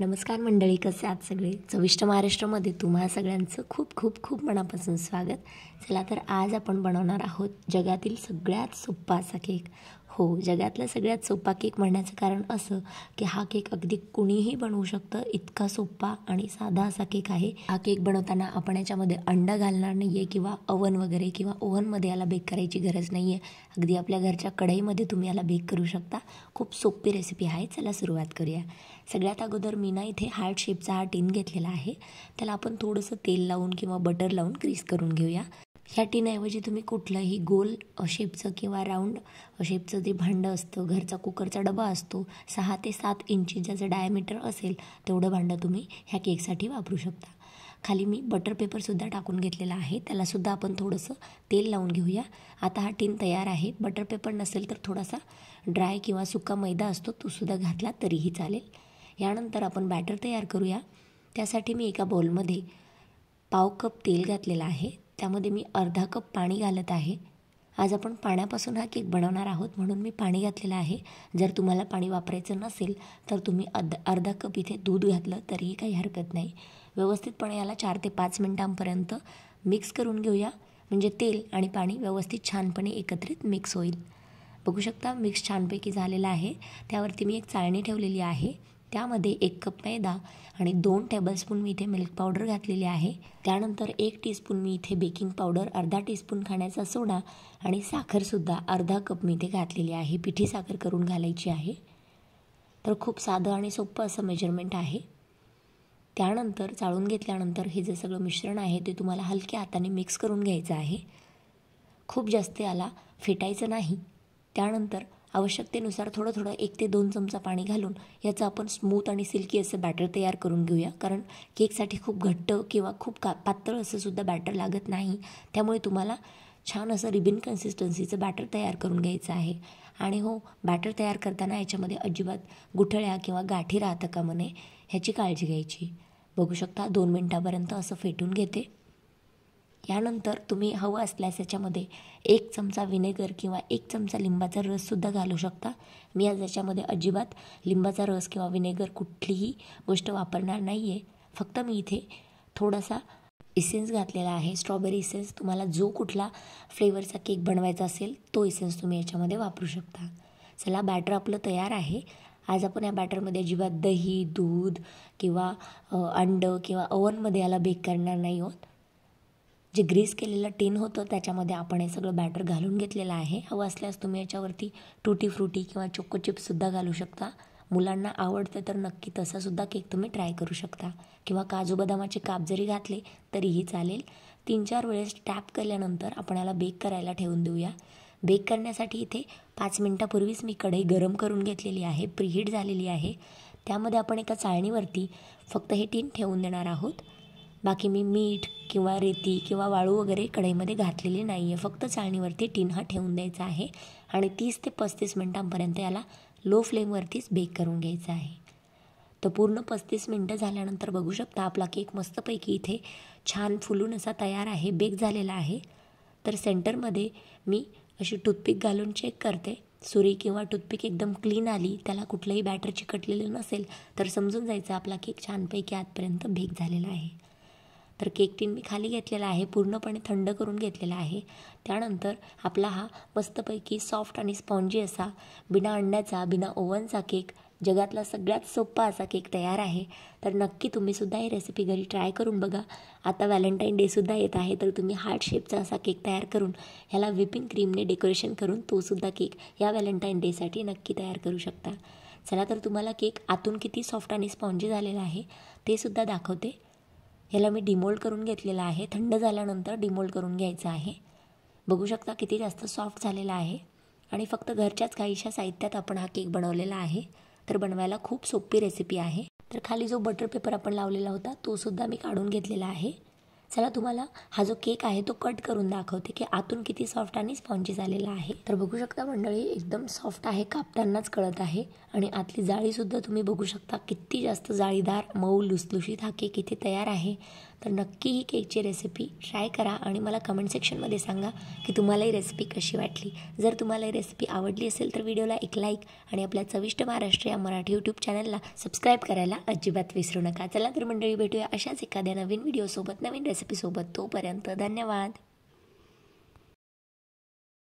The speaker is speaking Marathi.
नमस्कार मंडळी कसे आहात सगळे चविष्ट महाराष्ट्रामध्ये तुम्हा सगळ्यांचं खूप खूप खूप मनापासून स्वागत चला तर आज आपण बनवणार आहोत जगातील सगळ्यात सोप्पा असा केक हो जगातला सगळ्यात सोपा केक म्हणण्याचं कारण असं की हा केक अगदी कुणीही बनवू शकतं इतका सोपा आणि साधा असा केक आहे हा केक बनवताना आपण याच्यामध्ये अंडा घालणार नाही आहे किंवा अवन वगैरे किंवा ओव्हनमध्ये याला बेक करायची गरज नाही आहे अगदी आपल्या घरच्या कढईमध्ये तुम्ही याला बेक करू शकता खूप सोपी रेसिपी आहे चला सुरुवात करूया सगळ्यात अगोदर मी ना इथे हार्ट शेपचा हा टिन घेतलेला आहे त्याला आपण थोडंसं तेल लावून किंवा बटर लावून ग्रीस करून घेऊया ह्या टीनऐवजी तुम्ही कुठलंही गोल शेपचं किंवा राऊंड शेपचं जे भांडं असतं घरचा कुकरचा डबा असतो सहा ते सात इंची ज्याचं डायमीटर असेल तेवढं भांडं तुम्ही ह्या केकसाठी वापरू शकता खाली मी बटर पेपरसुद्धा टाकून घेतलेला आहे त्यालासुद्धा आपण थोडंसं तेल लावून घेऊया आता हा टीन तयार आहे बटर पेपर नसेल तर थोडासा ड्राय किंवा सुका मैदा असतो तोसुद्धा घातला तरीही चालेल यानंतर आपण बॅटर तयार करूया त्यासाठी मी एका बॉलमध्ये पाव कप तेल घातलेलं आहे त्यामध्ये मी अर्धा कप पाणी घालत आहे आज आपण पाण्यापासून हा केक बनवणार आहोत म्हणून मी पाणी घातलेलं आहे जर तुम्हाला पाणी वापरायचं नसेल तर तुम्ही अर्ध अर्धा कप इथे दूध घातलं तरीही काही हरकत नाही व्यवस्थितपणे याला चार ते पाच मिनटांपर्यंत मिक्स करून घेऊया म्हणजे तेल आणि पाणी व्यवस्थित छानपणे एकत्रित मिक्स होईल बघू शकता मिक्स छानपैकी झालेला आहे त्यावरती मी एक चाळणी ठेवलेली आहे त्यामध्ये एक कप मैदा आणि दोन टेबलस्पून मी इथे मिल्क पावडर घातलेली आहे त्यानंतर एक टीस्पून मी इथे बेकिंग पावडर अर्धा टीस्पून खाण्याचा सोडा आणि साखरसुद्धा अर्धा कप मी इथे घातलेली आहे पिठी साखर करून घालायची आहे तर खूप साधं आणि सोपं असं मेजरमेंट आहे त्यानंतर चाळून घेतल्यानंतर हे जे सगळं मिश्रण आहे ते तुम्हाला हलक्या हाताने मिक्स करून घ्यायचं आहे खूप जास्त याला फेटायचं नाही त्यानंतर आवश्यकतेनुसार थोडं थोडं एक ते दोन चमचा पाणी घालून याचं आपण स्मूथ आणि सिल्की असं बॅटर तयार करून घेऊया कारण केकसाठी खूप घट्ट किंवा खूप का पातळ असं सुद्धा बॅटर लागत नाही त्यामुळे तुम्हाला छान असं रिबिन कन्सिस्टन्सीचं बॅटर तयार करून घ्यायचं आहे आणि हो बॅटर तयार करताना याच्यामध्ये अजिबात गुठळ्या किंवा गाठी राहतं का म्हणे ह्याची काळजी घ्यायची बघू शकता दोन मिनटापर्यंत असं फेटून घेते यानंतर तुम्ही हवं असल्यास याच्यामध्ये एक चमचा विनेगर किंवा एक चमचा लिंबाचा रससुद्धा घालू शकता मी आज याच्यामध्ये अजिबात लिंबाचा रस किंवा विनेगर कुठलीही गोष्ट वापरणार नाही आहे फक्त मी इथे थोडासा इसेन्स घातलेला आहे स्ट्रॉबेरी इसेन्स तुम्हाला जो कुठला फ्लेवरचा केक बनवायचा असेल तो इसेन्स तुम्ही याच्यामध्ये वापरू शकता चला बॅटर आपलं तयार आहे आज आपण या बॅटरमध्ये अजिबात दही दूध किंवा अंड किंवा ओवनमध्ये याला बेक करणार नाही आहोत जे ग्रीस केलेलं टिन होतं त्याच्यामध्ये आपण हे सगळं बॅटर घालून घेतलेलं आहे हवं असल्यास तुम्ही याच्यावरती टुटी फ्रुटी किंवा चोको चिप्ससुद्धा घालू शकता मुलांना आवडते तर नक्की तसासुद्धा केक तुम्ही ट्राय करू शकता किंवा काजू बदामाचे काप जरी घातले तरीही चालेल तीन चार वेळेस टॅप केल्यानंतर आपण याला बेक करायला ठेवून देऊया बेक करण्यासाठी इथे पाच मिनटापूर्वीच मी कढई गरम करून घेतलेली आहे प्रीहीट झालेली आहे त्यामध्ये आपण एका चाळणीवरती फक्त हे टिन ठेवून देणार आहोत बाकी मी मीठ किंवा रेती किंवा वाळू वगैरे कढईमध्ये घातलेली नाही आहे फक्त चाळणीवरती टिन हा ठेवून द्यायचा आहे आणि तीस ते पस्तीस मिनटांपर्यंत याला लो फ्लेमवरतीच बेक करून घ्यायचा आहे तर पूर्ण पस्तीस मिनटं झाल्यानंतर बघू शकता आपला केक मस्तपैकी इथे छान फुलून असा तयार आहे बेक झालेला आहे तर सेंटरमध्ये मी अशी टूथपिक घालून चेक करते सुरी किंवा टूथपिक एकदम क्लीन आली त्याला कुठलंही बॅटर चिकटलेलं नसेल तर समजून जायचं आपला केक छानपैकी आतपर्यंत बेक झालेला आहे तर केक टीन मी खाली घेतलेला आहे पूर्णपणे थंड करून घेतलेला आहे त्यानंतर आपला हा मस्तपैकी सॉफ्ट आणि स्पॉन्जी असा बिना अंड्याचा बिना ओव्हनचा केक जगातला सगळ्यात सोपा असा केक तयार आहे तर नक्की तुम्ही सुद्धा ही रेसिपी घरी ट्राय करून बघा आता व्हॅलेंटाईन डेसुद्धा येत आहे तर तुम्ही हार्ट शेपचा असा केक तयार करून ह्याला व्हिपिंग क्रीमने डेकोरेशन करून तोसुद्धा केक या व्हॅलेंटाईन डेसाठी नक्की तयार करू शकता चला तर तुम्हाला केक आतून किती सॉफ्ट आणि स्पॉन्जी झालेला आहे ते सुद्धा दाखवते ह्याला मी डिमोल्ड करून घेतलेला आहे थंड झाल्यानंतर डिमोल्ड करून घ्यायचं आहे बघू शकता किती जास्त सॉफ्ट झालेला आहे आणि फक्त घरच्याच काहीशा साहित्यात आपण हा केक बनवलेला आहे तर बनवायला खूप सोपी रेसिपी आहे तर खाली जो बटर पेपर आपण लावलेला होता तो सुद्धा मी काढून घेतलेला आहे चला तुम्हाला हा जो केक आहे तो कट करून दाखवते की आतून किती सॉफ्ट आणि स्पॉन्जी झालेला आहे तर बघू शकता मंडळी एकदम सॉफ्ट आहे कापतानाच कळत आहे आणि आतली जाळीसुद्धा तुम्ही बघू शकता किती जास्त जाळीदार मऊ लुसलुशीत हा केक तयार आहे तर नक्की ही केकची रेसिपी ट्राय करा आणि मला कमेंट सेक्शनमध्ये सांगा की तुम्हाला ही रेसिपी कशी वाटली जर तुम्हाला ही रेसिपी आवडली असेल तर व्हिडिओला एक लाईक आणि आपल्या चविष्ट महाराष्ट्र या मराठी यूट्यूब चॅनलला सबस्क्राईब करायला अजिबात विसरू नका चला तर मंडळी भेटूया अशाच एखाद्या नवीन व्हिडिओसोबत नवीन रेसिपीसोबत तोपर्यंत धन्यवाद